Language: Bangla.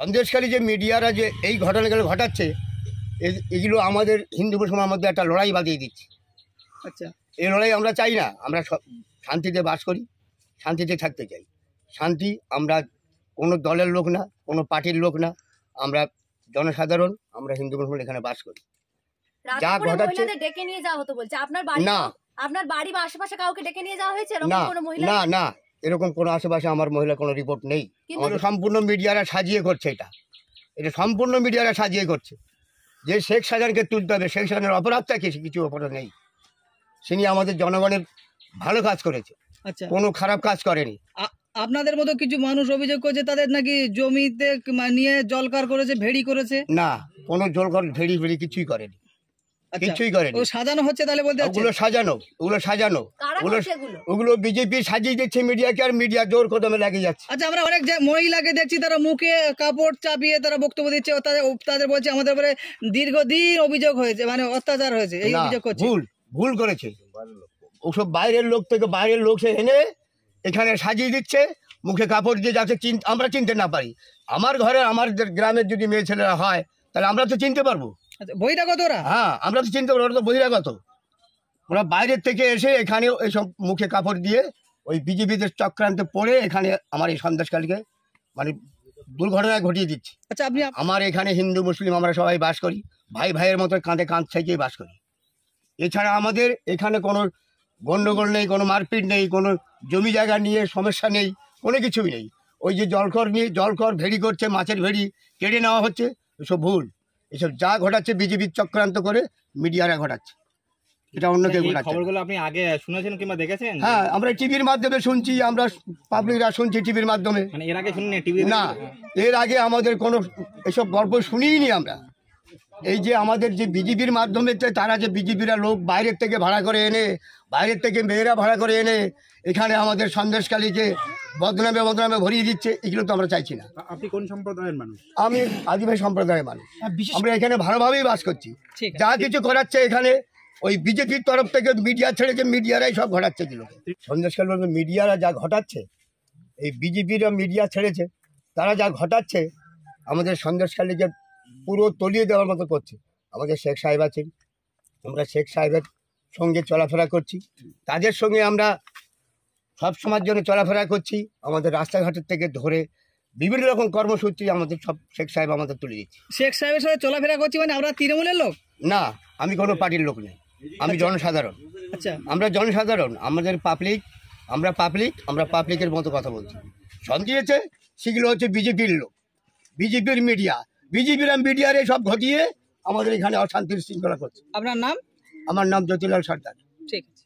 সন্দেশকারী যে মিডিয়ারা যে এই ঘটনাগুলো ঘটাচ্ছে এগুলো আমাদের হিন্দু মুসলমানের মধ্যে একটা লড়াই বাঁধিয়ে দিচ্ছে আচ্ছা এই লড়াই আমরা চাই না আমরা শান্তিতে বাস করি শান্তিতে থাকতে চাই শান্তি আমরা কোনো দলের লোক না কোনো পার্টির লোক না আমরা জনসাধারণ আমরা হিন্দু মুসলমান এখানে বাস করি যা ঘটাচ্ছে ডেকে নিয়ে যাওয়া হতো বলছে আপনার বাড়ি না আপনার বাড়ি বা আশেপাশে কাউকে ডেকে নিয়ে যাওয়া হয়েছে না না এরকম কোনো আশেপাশে আমার মহিলা কোনো রিপোর্ট নেই আমাদের সম্পূর্ণ মিডিয়ারা সাজিয়ে করছে এটা এটা সম্পূর্ণ মিডিয়ারা সাজিয়ে করছে যে শেখ সাজানকে তুলতে হবে শেখ সাজানের অপরাধটা কিছু কিছু অপরাধ নেই তিনি আমাদের জনগণের ভালো কাজ করেছে আচ্ছা কোনো খারাপ কাজ করেনি আপনাদের মতো কিছু মানুষ অভিযোগ করছে তাদের নাকি জমিতে নিয়ে জলকার করেছে ভেড়ি করেছে না কোনো জলকার ভেড়ি ভেড়ি কিছুই করেনি আচ্ছা, কিছুই করেনি সাজানো হচ্ছে তাহলে বলতে ওগুলো সাজানো ওগুলো সাজানো ওগুলো বিজেপি সাজিয়ে দিচ্ছে মিডিয়াকে আর মিডিয়া জোর কদমে লাগিয়ে যাচ্ছে আচ্ছা আমরা অনেক মহিলাকে দেখছি তারা মুখে কাপড় চাপিয়ে তারা বক্তব্য দিচ্ছে তাদের বলছে আমাদের উপরে দীর্ঘদিন অভিযোগ হয়েছে মানে অত্যাচার হয়েছে এই অভিযোগ করছে ভুল ভুল করেছে ওসব বাইরের লোক থেকে বাইরের লোক এনে এখানে সাজিয়ে দিচ্ছে মুখে কাপড় দিয়ে যাতে আমরা চিনতে না পারি আমার ঘরে আমার গ্রামের যদি মেয়ে ছেলেরা হয় তাহলে আমরা তো চিনতে পারবো আচ্ছা, বহিরাগত ওরা হ্যাঁ আমরা তো তো বহিরাগত ওরা বাইরের থেকে এসে এইসব মুখে কাপড় দিয়ে ওই বিজেপিদের পড়ে এখানে আমার এই মানে ঘটিয়ে আচ্ছা আপনি আমার এখানে হিন্দু মুসলিম আমরা সবাই বাস করি ভাই ভাইয়ের মতো কাঁধে কাঁধ থেকে বাস করি এছাড়া আমাদের এখানে কোনো গণ্ডগোল নেই কোনো মারপিট নেই কোনো জমি জায়গা নিয়ে সমস্যা নেই কোনো কিছুই নেই ওই যে জলখর নিয়ে জলখর ভেড়ি করছে মাছের ভেড়ি কেড়ে নেওয়া হচ্ছে এসব ভুল এসব যা ঘটাচ্ছে বিজেপির চক্রান্ত করে মিডিয়ারা ঘটাচ্ছে এটা অন্য কেউ ঘটাচ্ছে খবরগুলো আপনি আগে শুনেছেন কিংবা দেখেছেন হ্যাঁ আমরা টিভির মাধ্যমে শুনছি আমরা পাবলিকরা শুনছি টিভির মাধ্যমে মানে এর আগে শুনিনি টিভি না এর আগে আমাদের কোনো এসব গল্প শুনিনি আমরা এই যে আমাদের যে বিজেপির মাধ্যমে তারা যে বিজেপিরা লোক বাইরের থেকে ভাড়া করে এনে বাইরের থেকে মেয়েরা ভাড়া করে এনে এখানে আমাদের সন্দেশকালী যে বদনামে বদনামে ভরিয়ে দিচ্ছে এগুলো তো আমরা চাইছি না আপনি কোন সম্প্রদায়ের মানুষ আমি আদিবাসী সম্প্রদায়ের মানুষ আমরা এখানে ভালোভাবেই বাস করছি যা কিছু করাচ্ছে এখানে ওই বিজেপির তরফ থেকে মিডিয়া ছেড়ে যে মিডিয়ারাই সব ঘটাচ্ছে এগুলো সন্দেশকালী মিডিয়ারা যা ঘটাচ্ছে এই বিজেপিরা মিডিয়া ছেড়েছে তারা যা ঘটাচ্ছে আমাদের সন্দেশকালীকে পুরো তলিয়ে দেওয়ার মতো করছে আমাদের শেখ সাহেব আছেন আমরা শেখ সাহেবের সঙ্গে চলাফেরা করছি তাদের সঙ্গে আমরা সব সময়ের জন্য চলাফেরা করছি আমাদের রাস্তাঘাটের থেকে ধরে বিভিন্ন রকম কর্মসূচি আমাদের সব শেখ সাহেব আমাদের তুলে দিচ্ছে শেখ সাহেবের সাথে চলাফেরা করছি মানে আমরা তৃণমূলের লোক না আমি কোনো পার্টির লোক নেই আমি জনসাধারণ আচ্ছা আমরা জনসাধারণ আমাদের পাবলিক আমরা পাবলিক আমরা পাবলিকের মতো কথা বলছি সন্দেহ হচ্ছে সেগুলো হচ্ছে বিজেপির লোক বিজেপির মিডিয়া বিজেপির বিডিআর সব ঘটিয়ে আমাদের এখানে অশান্তির শৃঙ্খলা করছে আপনার নাম আমার নাম জ্যোতিলাল সর্দার ঠিক আছে